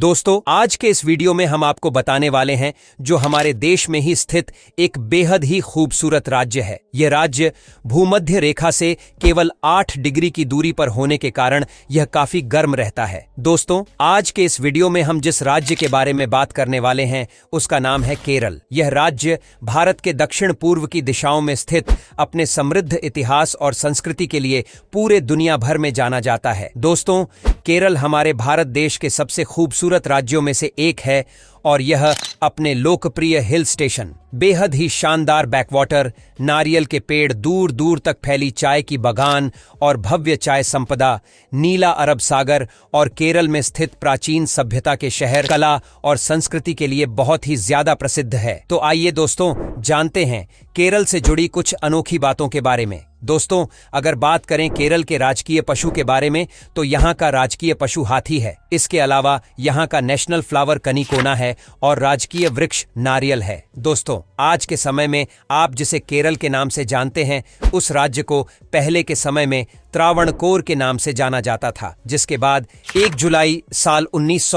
दोस्तों आज के इस वीडियो में हम आपको बताने वाले हैं जो हमारे देश में ही स्थित एक बेहद ही खूबसूरत राज्य है यह राज्य भूमध्य रेखा से केवल 8 डिग्री की दूरी पर होने के कारण यह काफी गर्म रहता है दोस्तों आज के इस वीडियो में हम जिस राज्य के बारे में बात करने वाले हैं उसका नाम है केरल यह राज्य भारत के दक्षिण पूर्व की दिशाओं में स्थित अपने समृद्ध इतिहास और संस्कृति के लिए पूरे दुनिया भर में जाना जाता है दोस्तों केरल हमारे भारत देश के सबसे खूबसूरत राज्यों में से एक है और यह अपने लोकप्रिय हिल स्टेशन बेहद ही शानदार बैकवाटर नारियल के पेड़ दूर दूर तक फैली चाय की बगान और भव्य चाय संपदा नीला अरब सागर और केरल में स्थित प्राचीन सभ्यता के शहर कला और संस्कृति के लिए बहुत ही ज्यादा प्रसिद्ध है तो आइए दोस्तों जानते हैं केरल से जुड़ी कुछ अनोखी बातों के बारे में दोस्तों अगर बात करें केरल के राजकीय पशु के बारे में तो यहाँ का राजकीय पशु हाथी है इसके अलावा यहाँ का नेशनल फ्लावर कनिकोना है और राजकीय वृक्ष नारियल है दोस्तों आज के समय में आप जिसे केरल के नाम से जानते हैं उस राज्य को पहले के समय में कोर के नाम से जाना जाता था जिसके बाद 1 जुलाई साल उन्नीस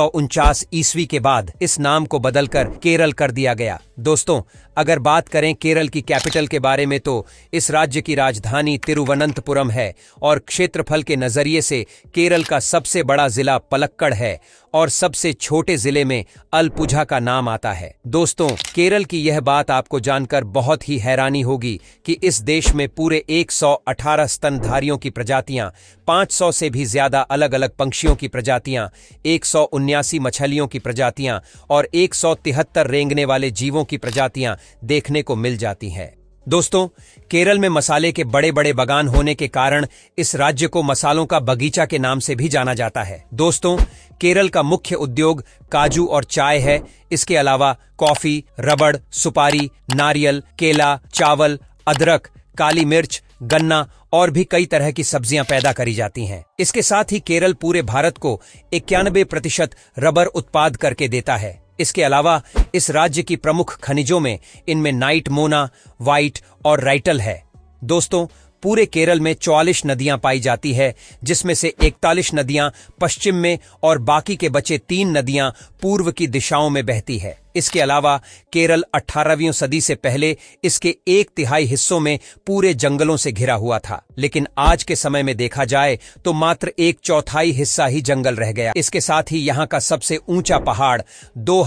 ईस्वी के बाद इस नाम को बदलकर केरल कर दिया गया दोस्तों अगर बात करें केरल की कैपिटल के बारे में तो इस राज्य की राजधानी तिरुवनंतपुरम है और क्षेत्रफल के नजरिए से केरल का सबसे बड़ा जिला पलक्कड़ है और सबसे छोटे जिले में अलपुझा का नाम आता है दोस्तों केरल की यह बात आपको जानकर बहुत ही हैरानी होगी कि इस देश में पूरे 118 स्तनधारियों की प्रजा प्रजातियां 500 से भी ज्यादा अलग अलग पंक्षियों की प्रजातियां एक मछलियों की प्रजातियां और एक रेंगने वाले जीवों की प्रजातियां देखने को मिल जाती हैं दोस्तों केरल में मसाले के बड़े बड़े बगान होने के कारण इस राज्य को मसालों का बगीचा के नाम से भी जाना जाता है दोस्तों केरल का मुख्य उद्योग काजू और चाय है इसके अलावा कॉफी रबड़ सुपारी नारियल केला चावल अदरक काली मिर्च गन्ना और भी कई तरह की सब्जियां पैदा करी जाती हैं इसके साथ ही केरल पूरे भारत को इक्यानबे प्रतिशत रबर उत्पाद करके देता है इसके अलावा इस राज्य की प्रमुख खनिजों में इनमें नाइट मोना वाइट और राइटल है दोस्तों पूरे केरल में 44 नदियां पाई जाती है जिसमें से 41 नदियां पश्चिम में और बाकी के बचे तीन नदियां पूर्व की दिशाओं में बहती है इसके अलावा केरल 18वीं सदी से पहले इसके एक तिहाई हिस्सों में पूरे जंगलों से घिरा हुआ था लेकिन आज के समय में देखा जाए तो मात्र एक चौथाई हिस्सा ही जंगल रह गया इसके साथ ही यहाँ का सबसे ऊंचा पहाड़ दो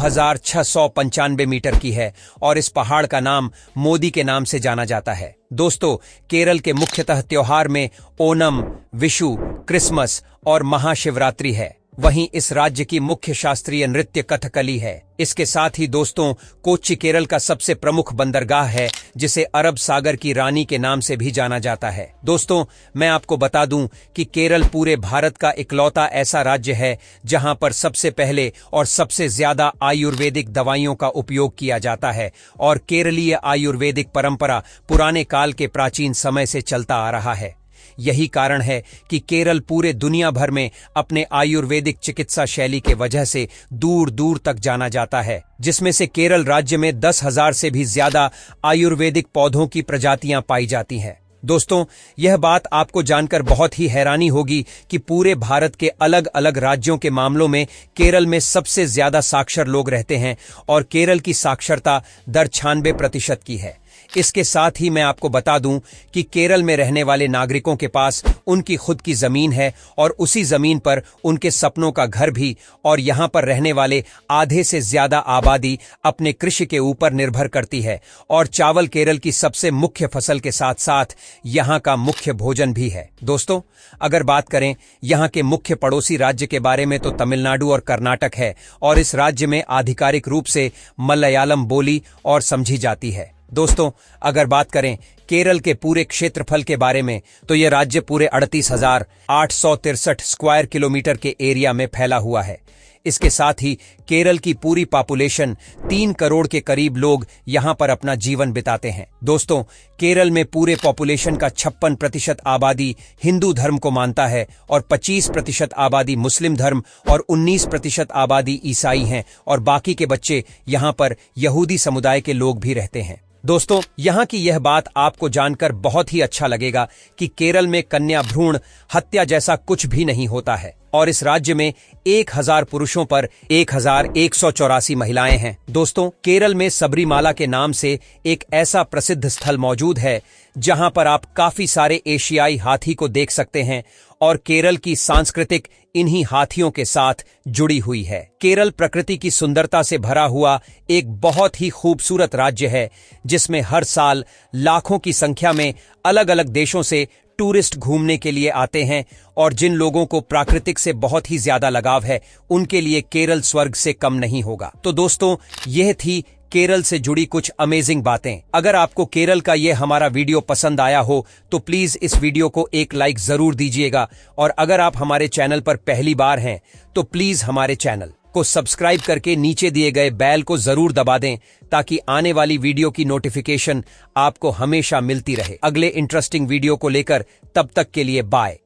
मीटर की है और इस पहाड़ का नाम मोदी के नाम से जाना जाता है दोस्तों केरल के मुख्यतः त्योहार में ओनम विशु क्रिसमस और महाशिवरात्रि है वहीं इस राज्य की मुख्य शास्त्रीय नृत्य कथकली है इसके साथ ही दोस्तों कोच्चि केरल का सबसे प्रमुख बंदरगाह है जिसे अरब सागर की रानी के नाम से भी जाना जाता है दोस्तों मैं आपको बता दूं कि केरल पूरे भारत का इकलौता ऐसा राज्य है जहां पर सबसे पहले और सबसे ज्यादा आयुर्वेदिक दवाइयों का उपयोग किया जाता है और केरलीय आयुर्वेदिक परंपरा पुराने काल के प्राचीन समय से चलता आ रहा है यही कारण है कि केरल पूरे दुनिया भर में अपने आयुर्वेदिक चिकित्सा शैली के वजह से दूर दूर तक जाना जाता है जिसमें से केरल राज्य में दस हजार से भी ज्यादा आयुर्वेदिक पौधों की प्रजातियां पाई जाती हैं दोस्तों यह बात आपको जानकर बहुत ही हैरानी होगी कि पूरे भारत के अलग अलग राज्यों के मामलों में केरल में सबसे ज्यादा साक्षर लोग रहते हैं और केरल की साक्षरता दर छानबे प्रतिशत की है इसके साथ ही मैं आपको बता दूं कि केरल में रहने वाले नागरिकों के पास उनकी खुद की जमीन है और उसी जमीन पर उनके सपनों का घर भी और यहां पर रहने वाले आधे से ज्यादा आबादी अपने कृषि के ऊपर निर्भर करती है और चावल केरल की सबसे मुख्य फसल के साथ साथ यहां का मुख्य भोजन भी है दोस्तों अगर बात करें यहाँ के मुख्य पड़ोसी राज्य के बारे में तो तमिलनाडु और कर्नाटक है और इस राज्य में आधिकारिक रूप से मलयालम बोली और समझी जाती है दोस्तों अगर बात करें केरल के पूरे क्षेत्रफल के बारे में तो यह राज्य पूरे अड़तीस हजार आठ सौ तिरसठ स्क्वायर किलोमीटर के एरिया में फैला हुआ है इसके साथ ही केरल की पूरी पॉपुलेशन तीन करोड़ के करीब लोग यहाँ पर अपना जीवन बिताते हैं दोस्तों केरल में पूरे पॉपुलेशन का छप्पन प्रतिशत आबादी हिंदू धर्म को मानता है और 25 प्रतिशत आबादी मुस्लिम धर्म और 19 प्रतिशत आबादी ईसाई हैं और बाकी के बच्चे यहाँ पर यहूदी समुदाय के लोग भी रहते हैं दोस्तों यहाँ की यह बात आपको जानकर बहुत ही अच्छा लगेगा कि केरल में कन्या भ्रूण हत्या जैसा कुछ भी नहीं होता है और इस राज्य में एक हजार पुरुषों पर एक हजार एक सौ चौरासी महिलाएं हैं दोस्तों केरल में सबरीमाला के नाम से एक ऐसा प्रसिद्ध स्थल मौजूद है जहां पर आप काफी सारे एशियाई हाथी को देख सकते हैं और केरल की सांस्कृतिक इन्हीं हाथियों के साथ जुड़ी हुई है केरल प्रकृति की सुंदरता से भरा हुआ एक बहुत ही खूबसूरत राज्य है जिसमें हर साल लाखों की संख्या में अलग अलग देशों से टूरिस्ट घूमने के लिए आते हैं और जिन लोगों को प्राकृतिक से बहुत ही ज्यादा लगाव है उनके लिए केरल स्वर्ग से कम नहीं होगा तो दोस्तों यह थी केरल से जुड़ी कुछ अमेजिंग बातें अगर आपको केरल का ये हमारा वीडियो पसंद आया हो तो प्लीज इस वीडियो को एक लाइक जरूर दीजिएगा और अगर आप हमारे चैनल पर पहली बार हैं तो प्लीज हमारे चैनल को सब्सक्राइब करके नीचे दिए गए बैल को जरूर दबा दें ताकि आने वाली वीडियो की नोटिफिकेशन आपको हमेशा मिलती रहे अगले इंटरेस्टिंग वीडियो को लेकर तब तक के लिए बाय